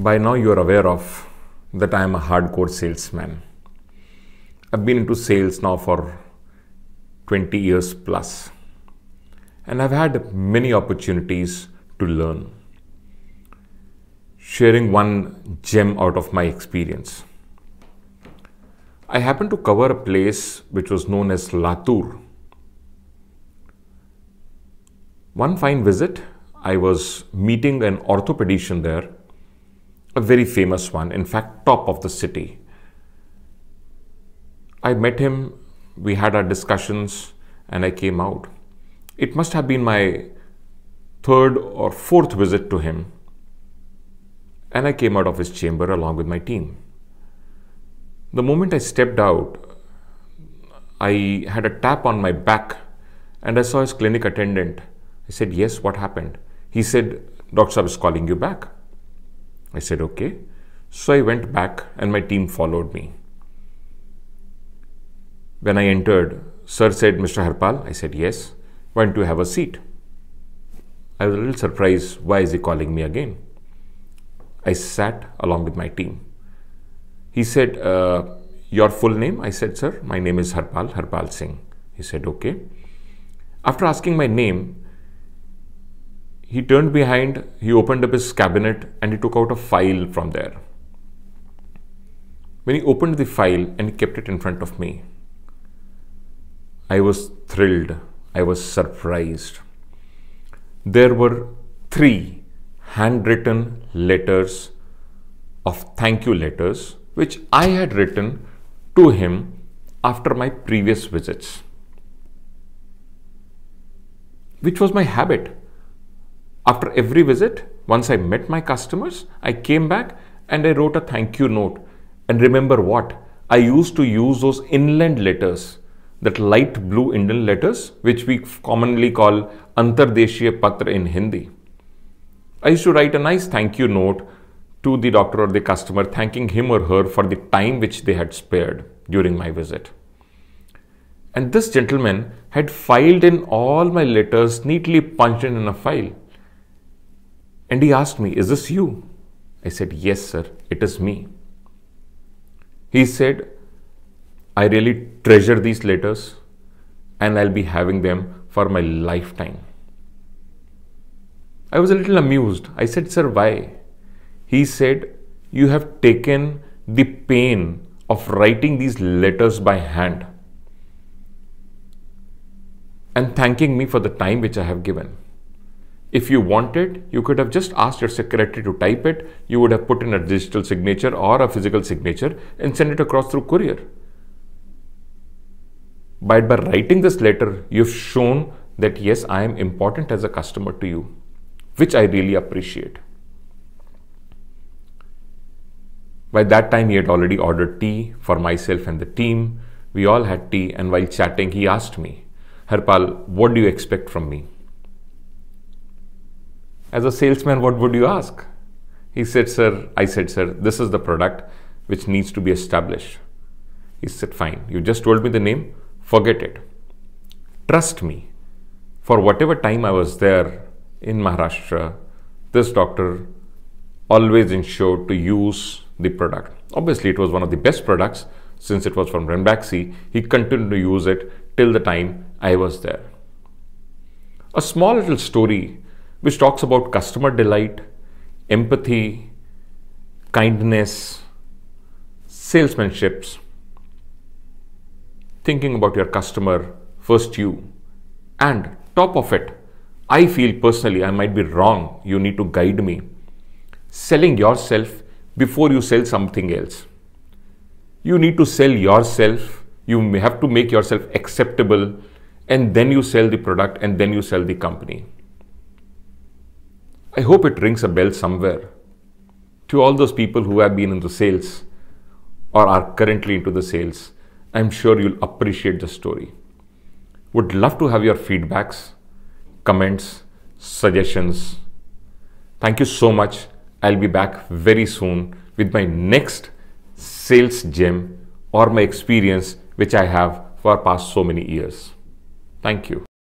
By now, you are aware of that I am a hardcore salesman. I've been into sales now for 20 years plus, and I've had many opportunities to learn. Sharing one gem out of my experience. I happened to cover a place which was known as Latour. One fine visit, I was meeting an orthopedician there a very famous one, in fact, top of the city. I met him, we had our discussions, and I came out. It must have been my third or fourth visit to him, and I came out of his chamber along with my team. The moment I stepped out, I had a tap on my back and I saw his clinic attendant. I said, Yes, what happened? He said, Doctor is calling you back. I said, okay. So I went back and my team followed me. When I entered, sir said, Mr. Harpal, I said, yes. Why don't you have a seat? I was a little surprised. Why is he calling me again? I sat along with my team. He said, uh, Your full name? I said, Sir, my name is Harpal, Harpal Singh. He said, Okay. After asking my name, he turned behind, he opened up his cabinet, and he took out a file from there. When he opened the file and he kept it in front of me, I was thrilled. I was surprised. There were three handwritten letters of thank you letters which I had written to him after my previous visits, which was my habit. After every visit, once I met my customers, I came back and I wrote a thank you note. And remember what? I used to use those inland letters, that light blue inland letters, which we commonly call Antardeshiya Patra in Hindi. I used to write a nice thank you note to the doctor or the customer, thanking him or her for the time which they had spared during my visit. And this gentleman had filed in all my letters neatly punched in, in a file. And he asked me, Is this you? I said, Yes, sir, it is me. He said, I really treasure these letters and I'll be having them for my lifetime. I was a little amused. I said, Sir, why? He said, You have taken the pain of writing these letters by hand and thanking me for the time which I have given. If you wanted, you could have just asked your secretary to type it. You would have put in a digital signature or a physical signature and send it across through courier. But by writing this letter, you've shown that yes, I am important as a customer to you, which I really appreciate. By that time, he had already ordered tea for myself and the team. We all had tea, and while chatting, he asked me, Harpal, what do you expect from me? As a salesman, what would you ask? He said, Sir, I said, Sir, this is the product which needs to be established. He said, Fine, you just told me the name, forget it. Trust me, for whatever time I was there in Maharashtra, this doctor always ensured to use the product. Obviously, it was one of the best products since it was from Renbaxy. He continued to use it till the time I was there. A small little story which talks about customer delight, empathy, kindness, salesmanships, thinking about your customer, first you, and top of it, I feel personally I might be wrong, you need to guide me. Selling yourself before you sell something else. You need to sell yourself, you have to make yourself acceptable, and then you sell the product and then you sell the company. I hope it rings a bell somewhere to all those people who have been in the sales or are currently into the sales. I'm sure you'll appreciate the story. Would love to have your feedbacks, comments, suggestions. Thank you so much. I'll be back very soon with my next sales gem or my experience which I have for past so many years. Thank you.